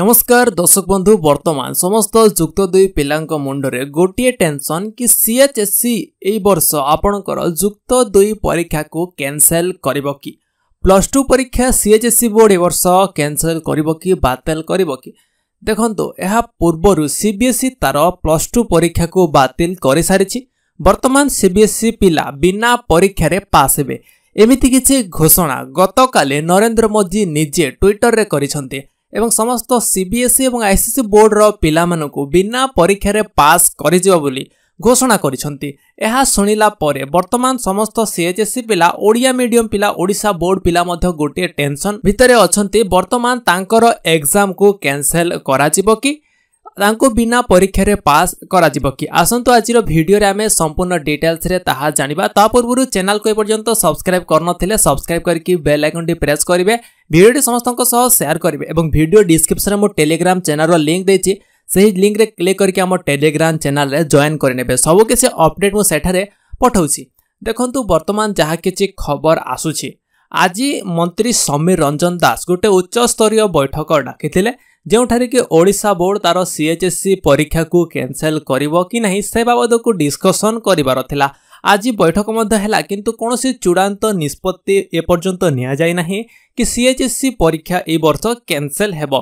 নমস্কার দর্শক বন্ধু বর্তমান সমস্ত যুক্ত দুই পিলাঙ্ক মুন্ডরে গোটিয়ে ଟେନସନ୍ କି ସିଏଚ୍ଏସ୍ସି ଏଇ ବର୍ଷ ଆପଣଙ୍କର ଯୁକ୍ତ ଦୁଇ ପରୀକ୍ଷାକୁ କ୍ୟାନସେଲ୍ କରିବ କି ପ୍ଲସ୍ ଟୁ ପରୀକ୍ଷା ସିଏଚ୍ଏସ୍ସି ବୋର୍ଡ଼ ଏ ବର୍ଷ କ୍ୟାନସେଲ୍ କରିବ କି ବାତିଲ କରିବ କି ଦେଖନ୍ତୁ ଏହା ପୂର୍ବରୁ ସିବିଏସ୍ଇ ତା'ର ପ୍ଲସ୍ ଟୁ ପରୀକ୍ଷାକୁ ବାତିଲ କରିସାରିଛି ବର୍ତ୍ତମାନ ସିବିଏସ୍ଇ ପିଲା ବିନା ପରୀକ୍ଷାରେ ପାସ୍ ହେବେ ଏମିତି କିଛି ଘୋଷଣା ଗତକାଲି ନରେନ୍ଦ୍ର ମୋଦି ନିଜେ ଟ୍ୱିଟରରେ କରିଛନ୍ତି এবং সমস্ত সিবিএসই এবং আইসিসি বোর্ডর পিলামানকু বিনা পরীক্ষায় পাস করিযিব বলি ঘোষণা করেছেন ଏହା ଶୁଣିଲା ପରେ ବର୍ତ୍ତମାନ ସମସ୍ତ ସିଏଚ୍ଏସ୍ସି ପିଲା ଓଡ଼ିଆ ମିଡିୟମ ପିଲା ଓଡ଼ିଶା ବୋର୍ଡ ପିଲା ମଧ୍ୟ ଗୋଟିଏ ଟେନସନ୍ ଭିତରେ ଅଛନ୍ତି ବର୍ତ୍ତମାନ ତାଙ୍କର ଏକ୍ଜାମକୁ କ୍ୟାନସେଲ କରାଯିବ କି ତାଙ୍କୁ ବିନା ପରୀକ୍ଷାରେ ପାସ୍ କରାଯିବ କି ଆସନ୍ତୁ ଆଜିର ଭିଡ଼ିଓରେ ଆମେ ସମ୍ପୂର୍ଣ୍ଣ ଡିଟେଲ୍ସରେ ତାହା ଜାଣିବା ତା ପୂର୍ବରୁ ଚ୍ୟାନେଲକୁ ଏପର୍ଯ୍ୟନ୍ତ ସବସ୍କ୍ରାଇବ୍ କରିନଥିଲେ ସବସ୍କ୍ରାଇବ୍ କରିକି ବେଲ୍ ଆଇକନ୍ଟି ପ୍ରେସ୍ କରିବେ ଭିଡ଼ିଓଟି ସମସ୍ତଙ୍କ ସହ ସେୟାର କରିବେ ଏବଂ ଭିଡ଼ିଓ ଡିସ୍କ୍ରିପ୍ସନ୍ରେ ମୁଁ ଟେଲିଗ୍ରାମ ଚ୍ୟାନେଲର ଲିଙ୍କ୍ ଦେଇଛି ସେହି ଲିଙ୍କ୍ରେ କ୍ଲିକ୍ କରିକି ଆମ ଟେଲିଗ୍ରାମ ଚ୍ୟାନେଲରେ ଜଏନ୍ କରିନେବେ ସବୁକିଛି ଅପଡେଟ୍ ମୁଁ ସେଠାରେ ପଠାଉଛି ଦେଖନ୍ତୁ ବର୍ତ୍ତମାନ ଯାହା କିଛି ଖବର ଆସୁଛି ଆଜି ମନ୍ତ୍ରୀ ସମୀର ରଞ୍ଜନ ଦାସ ଗୋଟେ ଉଚ୍ଚସ୍ତରୀୟ ବୈଠକ ଡାକିଥିଲେ ଯେଉଁଠାରେ କି ଓଡ଼ିଶା ବୋର୍ଡ଼ ତା'ର ସି ଏଚ୍ ଏସ୍ ସି ପରୀକ୍ଷାକୁ କ୍ୟାନସେଲ୍ କରିବ କି ନାହିଁ ସେ ବାବଦକୁ ଡିସ୍କସନ୍ କରିବାର ଥିଲା ଆଜି ବୈଠକ ମଧ୍ୟ ହେଲା କିନ୍ତୁ କୌଣସି ଚୂଡ଼ାନ୍ତ ନିଷ୍ପତ୍ତି ଏପର୍ଯ୍ୟନ୍ତ ନିଆଯାଇ ନାହିଁ କି ସି ପରୀକ୍ଷା ଏହି ବର୍ଷ କ୍ୟାନସେଲ୍ ହେବ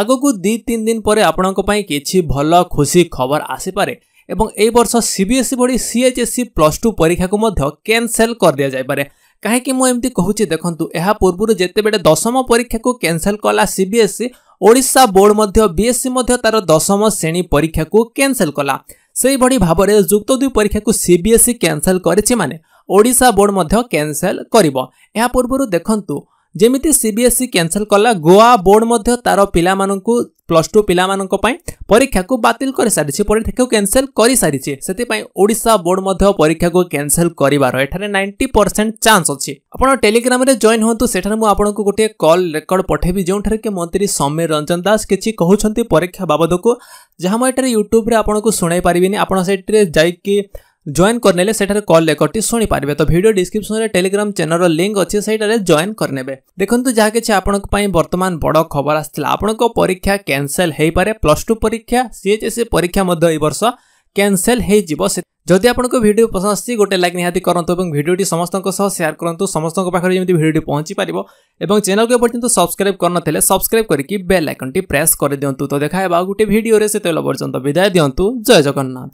ଆଗକୁ ଦୁଇ ତିନି ଦିନ ପରେ ଆପଣଙ୍କ ପାଇଁ କିଛି ଭଲ ଖୁସି ଖବର ଆସିପାରେ ଏବଂ ଏହି ବର୍ଷ ସିବିଏସ୍ଇ ଭଳି ସିଏଚ୍ଏସ୍ସି ପ୍ଲସ୍ ଟୁ ପରୀକ୍ଷାକୁ ମଧ୍ୟ କ୍ୟାନସେଲ୍ କରିଦିଆଯାଇପାରେ କାହିଁକି ମୁଁ ଏମିତି କହୁଛି ଦେଖନ୍ତୁ ଏହା ପୂର୍ବରୁ ଯେତେବେଳେ ଦଶମ ପରୀକ୍ଷାକୁ କ୍ୟାନସେଲ୍ କଲା ସିବିଏସ୍ଇ ଓଡ଼ିଶା ବୋର୍ଡ଼ ମଧ୍ୟ ବିଏସ୍ସି ମଧ୍ୟ ତା'ର ଦଶମ ଶ୍ରେଣୀ ପରୀକ୍ଷାକୁ କ୍ୟାନସେଲ୍ କଲା ସେହିଭଳି ଭାବରେ ଯୁକ୍ତ ଦୁଇ ପରୀକ୍ଷାକୁ ସିବିଏସ୍ଇ କ୍ୟାନସେଲ୍ କରିଛି ମାନେ ଓଡ଼ିଶା ବୋର୍ଡ଼ ମଧ୍ୟ କ୍ୟାନସେଲ୍ କରିବ ଏହା ପୂର୍ବରୁ ଦେଖନ୍ତୁ ଯେମିତି ସିବିଏସ୍ଇ କ୍ୟାନସଲ୍ କଲା ଗୋଆ ବୋର୍ଡ଼ ମଧ୍ୟ ତା'ର ପିଲାମାନଙ୍କୁ ପ୍ଲସ୍ ଟୁ ପିଲାମାନଙ୍କ ପାଇଁ ପରୀକ୍ଷାକୁ ବାତିଲ କରିସାରିଛି ପରୀକ୍ଷାକୁ କ୍ୟାନସଲ୍ କରିସାରିଛି ସେଥିପାଇଁ ଓଡ଼ିଶା ବୋର୍ଡ଼ ମଧ୍ୟ ପରୀକ୍ଷାକୁ କ୍ୟାନସଲ୍ କରିବାର ଏଠାରେ ନାଇଣ୍ଟି ପରସେଣ୍ଟ ଚାନ୍ସ ଅଛି ଆପଣ ଟେଲିଗ୍ରାମରେ ଜଏନ୍ ହୁଅନ୍ତୁ ସେଠାରେ ମୁଁ ଆପଣଙ୍କୁ ଗୋଟିଏ କଲ୍ ରେକର୍ଡ ପଠାଇବି ଯେଉଁଠାରେ କି ମନ୍ତ୍ରୀ ସମୀର ରଞ୍ଜନ ଦାସ କିଛି କହୁଛନ୍ତି ପରୀକ୍ଷା ବାବଦକୁ ଯାହା ମୁଁ ଏଠାରେ ୟୁଟ୍ୟୁବରେ ଆପଣଙ୍କୁ ଶୁଣାଇ ପାରିବିନି ଆପଣ ସେଇଠିରେ ଯାଇକି জয়েন করনেলে সেঠারে কল রেকর্ডটি শুনিপারে তো ভিডিও ডিসক্রিপশনরে টেলিগ্রাম চ্যানেলর লিঙ্ক অছে সেইটারে জয়েন করনেবে দেখন্তু যা কিছু আপনার বর্তমান বড় খবর আসছিল আপনার পরীক্ষা ক্যানসেল হয়েপরে প্লস টু পরীক্ষা সিএচএসসি পরীক্ষা মধ্যে এই বর্ষ ক্যানসেল হয়েযিব যদি আপনার ভিডিও পসন্দ আসছে গোটে লাইক নিহতি করতো এবং ভিডিওটি সমস্ত সেয়ার করতু সমস্ত পাখে যেমন ভিডিওটি পৌঁছি পাব এবং চ্যানেলকে এপর্যন্ত সবসক্রাইব করনলে সবসক্রাইব করি বেল আইকনটি প্রেস করে দিও তো দেখা গোটে ভিডিওরে সেতবে পর্যন্ত বিদায় দিও জয় জগন্নাথ